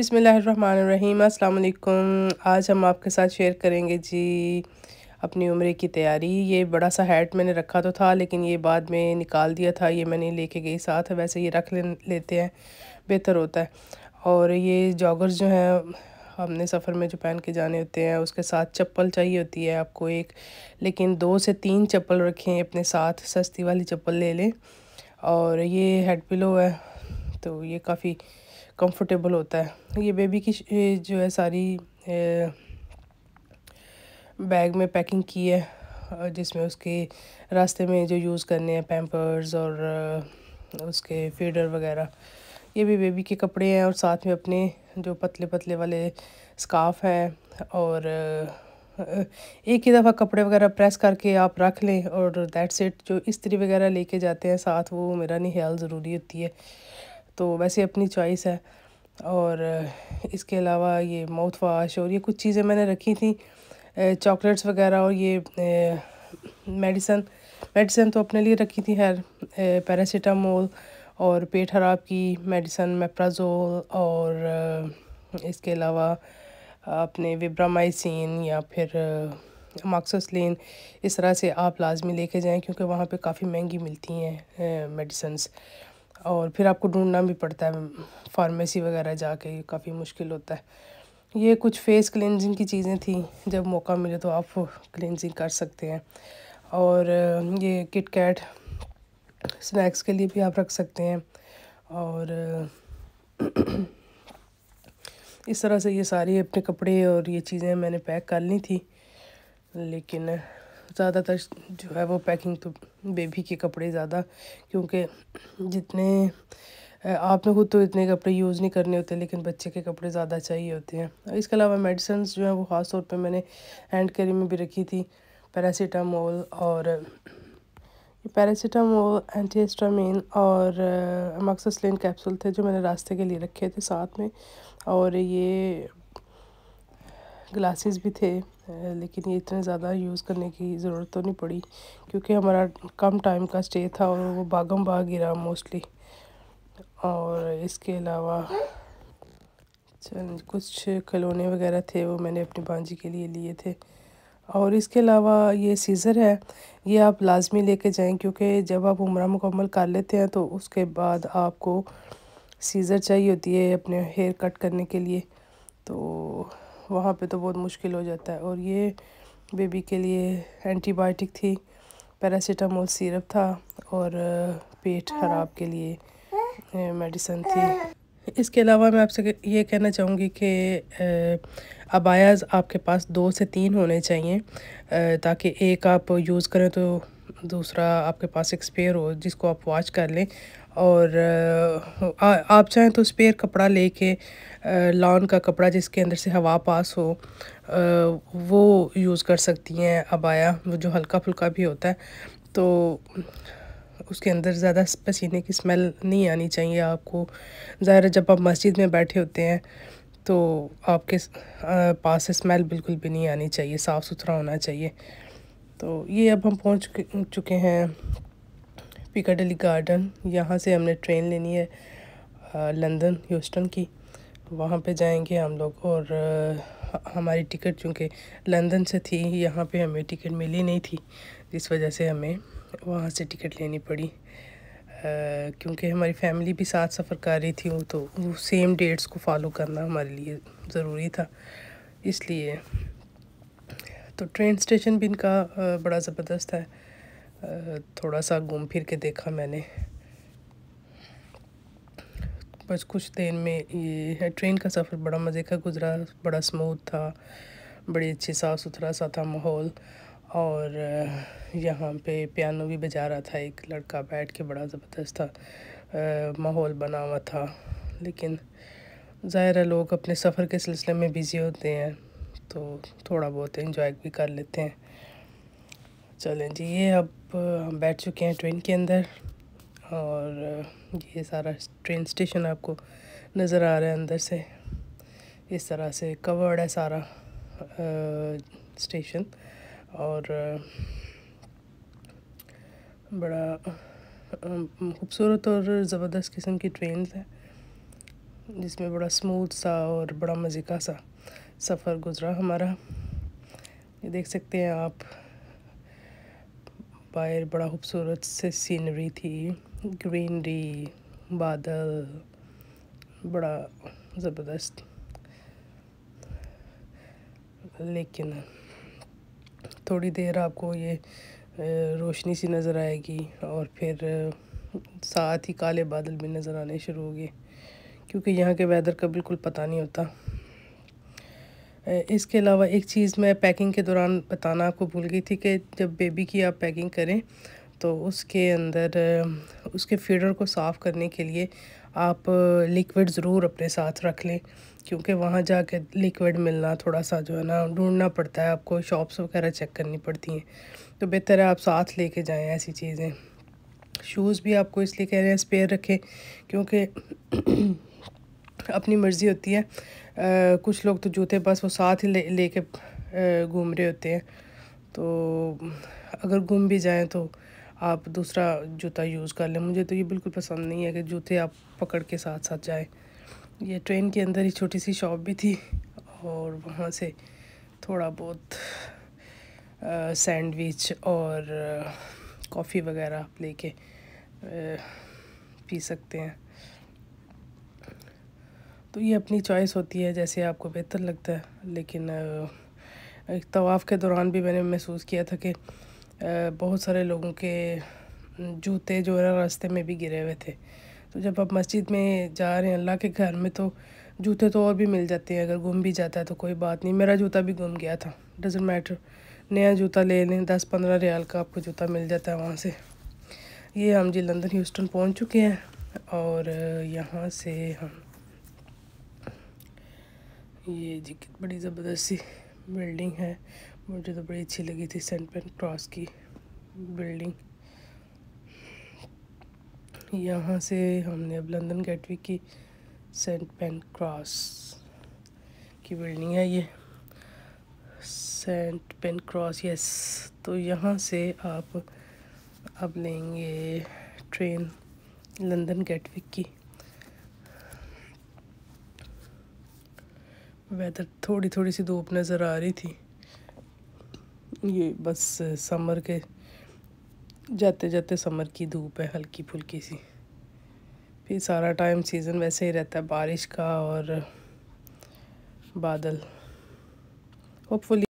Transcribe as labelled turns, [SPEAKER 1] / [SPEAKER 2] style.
[SPEAKER 1] बिसमीम अल्लाम आज हम आपके साथ शेयर करेंगे जी अपनी उम्र की तैयारी ये बड़ा सा हैट मैंने रखा तो था लेकिन ये बाद में निकाल दिया था ये मैंने लेके गई साथ है वैसे ये रख ले, लेते हैं बेहतर होता है और ये जॉगर्स जो हैं हमने सफ़र में जो पहन के जाने होते हैं उसके साथ चप्पल चाहिए होती है आपको एक लेकिन दो से तीन चप्पल रखें अपने साथ सस्ती वाली चप्पल ले लें और ये हेड पिलो है तो ये काफ़ी कंफर्टेबल होता है ये बेबी की जो है सारी बैग में पैकिंग की है जिसमें उसके रास्ते में जो यूज़ करने हैं पैम्पर्स और उसके फीडर वगैरह ये भी बेबी के कपड़े हैं और साथ में अपने जो पतले पतले वाले स्काफ हैं और एक ही दफ़ा कपड़े वगैरह प्रेस करके आप रख लें और दैट सेट जो इस्त्री वगैरह लेके जाते हैं साथ वो मेरा नहीं ख्याल ज़रूरी होती है तो वैसे अपनी चॉइस है और इसके अलावा ये माउथ वाश और ये कुछ चीज़ें मैंने रखी थी चॉकलेट्स वगैरह और ये मेडिसन मेडिसन तो अपने लिए रखी थी हर पैरासीटामोल और पेट खराब की मेडिसन मेप्राजोल और इसके अलावा अपने विब्रामाइसिन या फिर मार्क्सोसलिन इस तरह से आप लाजमी लेके जाएं क्योंकि वहाँ पे काफ़ी महंगी मिलती हैं मेडिसन्स और फिर आपको ढूंढना भी पड़ता है फार्मेसी वगैरह जाके काफ़ी मुश्किल होता है ये कुछ फेस क्लिनजिंग की चीज़ें थी जब मौका मिले तो आप क्लिनजिंग कर सकते हैं और ये किट कैट स्नैक्स के लिए भी आप रख सकते हैं और इस तरह से ये सारी अपने कपड़े और ये चीज़ें मैंने पैक कर ली थी लेकिन ज़्यादातर जो है वो पैकिंग तो बेबी के कपड़े ज़्यादा क्योंकि जितने आपने खुद तो इतने कपड़े यूज़ नहीं करने होते लेकिन बच्चे के कपड़े ज़्यादा चाहिए होते हैं इसके अलावा मेडिसन जो हैं वो ख़ास तौर पे मैंने हैंड कैरी में भी रखी थी पैरासीटामोल और पैरासीटामोल एंटी और मक्सलिन कैप्सूल थे जो मैंने रास्ते के लिए रखे थे साथ में और ये ग्लासेस भी थे लेकिन ये इतने ज़्यादा यूज़ करने की ज़रूरत तो नहीं पड़ी क्योंकि हमारा कम टाइम का स्टे था और वो बागम बाग गिरा मोस्टली और इसके अलावा चल कुछ खिलौने वगैरह थे वो मैंने अपनी भांजी के लिए लिए थे और इसके अलावा ये सीज़र है ये आप लाजमी लेके जाएं क्योंकि जब आप उम्र मुकम्मल कर लेते हैं तो उसके बाद आपको सीज़र चाहिए होती है अपने हेयर कट करने के लिए तो वहाँ पे तो बहुत मुश्किल हो जाता है और ये बेबी के लिए एंटीबायोटिक थी पैरासीटामोल सिरप था और पेट ख़राब के लिए मेडिसन थी इसके अलावा मैं आपसे ये कहना चाहूँगी कि अबायाज़ आपके पास दो से तीन होने चाहिए ताकि एक आप यूज़ करें तो दूसरा आपके पास एक स्पेयर हो जिसको आप वॉच कर लें और आ, आप चाहें तो स्पेयर कपड़ा लेके लॉन का कपड़ा जिसके अंदर से हवा पास हो आ, वो यूज़ कर सकती हैं अबाया वो जो हल्का फुल्का भी होता है तो उसके अंदर ज़्यादा पसीने की स्मेल नहीं आनी चाहिए आपको ज़ाहिर जब आप मस्जिद में बैठे होते हैं तो आपके पास स्मेल बिल्कुल भी नहीं आनी चाहिए साफ़ सुथरा होना चाहिए तो ये अब हम पहुंच चुके हैं पिकाडली गार्डन यहाँ से हमने ट्रेन लेनी है लंदन ह्यूस्टन की वहाँ पे जाएंगे हम लोग और हमारी टिकट चूँकि लंदन से थी यहाँ पे हमें टिकट मिली नहीं थी जिस वजह से हमें वहाँ से टिकट लेनी पड़ी क्योंकि हमारी फैमिली भी साथ सफ़र कर रही थी तो वो सेम डेट्स को फॉलो करना हमारे लिए ज़रूरी था इसलिए तो ट्रेन स्टेशन भी इनका बड़ा ज़बरदस्त है थोड़ा सा घूम फिर के देखा मैंने बस कुछ देर में ये है ट्रेन का सफ़र बड़ा मज़े का गुज़रा बड़ा स्मूथ था बड़ी अच्छी साफ़ सुथरा सा था माहौल और यहाँ पे पियानो भी बजा रहा था एक लड़का बैठ के बड़ा ज़बरदस्त था माहौल बना हुआ था लेकिन ज़ाहिर है लोग अपने सफ़र के सिलसिले में बिज़ी होते हैं तो थोड़ा बहुत इन्जॉय भी कर लेते हैं चलें जी ये अब हम बैठ चुके हैं ट्रेन के अंदर और ये सारा ट्रेन स्टेशन आपको नज़र आ रहा है अंदर से इस तरह से कवर्ड है सारा आ, स्टेशन और बड़ा खूबसूरत और ज़बरदस्त किस्म की ट्रेन है जिसमें बड़ा स्मूथ सा और बड़ा मज़िका सा सफ़र गुज़रा हमारा ये देख सकते हैं आप बाहर बड़ा खूबसूरत से सीनरी थी ग्रीनरी बादल बड़ा ज़बरदस्त लेकिन थोड़ी देर आपको ये रोशनी सी नज़र आएगी और फिर साथ ही काले बादल भी नज़र आने शुरू हो गए क्योंकि यहाँ के वेदर का बिल्कुल पता नहीं होता इसके अलावा एक चीज़ मैं पैकिंग के दौरान बताना आपको भूल गई थी कि जब बेबी की आप पैकिंग करें तो उसके अंदर उसके फीडर को साफ़ करने के लिए आप लिक्विड ज़रूर अपने साथ रख लें क्योंकि वहाँ जा कर लिक्विड मिलना थोड़ा सा जो है ना ढूंढना पड़ता है आपको शॉप्स वगैरह चेक करनी पड़ती हैं तो बेहतर है आप साथ ले कर जाएँ ऐसी चीज़ें शूज़ भी आपको इसलिए कह रहे हैं स्पेयर रखें क्योंकि अपनी मर्ज़ी होती है आ, कुछ लोग तो जूते बस वो साथ ही ले लेके घूम रहे होते हैं तो अगर घूम भी जाएं तो आप दूसरा जूता यूज़ कर लें मुझे तो ये बिल्कुल पसंद नहीं है कि जूते आप पकड़ के साथ साथ जाएं ये ट्रेन के अंदर ही छोटी सी शॉप भी थी और वहाँ से थोड़ा बहुत सैंडविच और कॉफ़ी वगैरह आप लेके पी सकते हैं तो ये अपनी चॉइस होती है जैसे आपको बेहतर लगता है लेकिन तवाफ़ के दौरान भी मैंने महसूस किया था कि बहुत सारे लोगों के जूते जो है रास्ते में भी गिरे हुए थे तो जब आप मस्जिद में जा रहे हैं अल्लाह के घर में तो जूते तो और भी मिल जाते हैं अगर गुम भी जाता है तो कोई बात नहीं मेरा जूता भी गुम गया था डजेंट मैटर नया जूता ले लें दस पंद्रह रियाल का आपको जूता मिल जाता है वहाँ से ये हम जी लंदन ह्यूस्टन पहुँच चुके हैं और यहाँ से हम ये जी बड़ी ज़बरदस्त सी बिल्डिंग है मुझे तो बड़ी अच्छी लगी थी सेंट पेन क्रॉस की बिल्डिंग यहाँ से हमने अब लंदन गेटवे की सेंट पेन क्रॉस की बिल्डिंग है ये सेंट पेन क्रॉस यस तो यहाँ से आप अब लेंगे ट्रेन लंदन गेटवे की वेदर थोड़ी थोड़ी सी धूप नज़र आ रही थी ये बस समर के जाते जाते समर की धूप है हल्की फुल्की सी फिर सारा टाइम सीज़न वैसे ही रहता है बारिश का और बादल होपफुली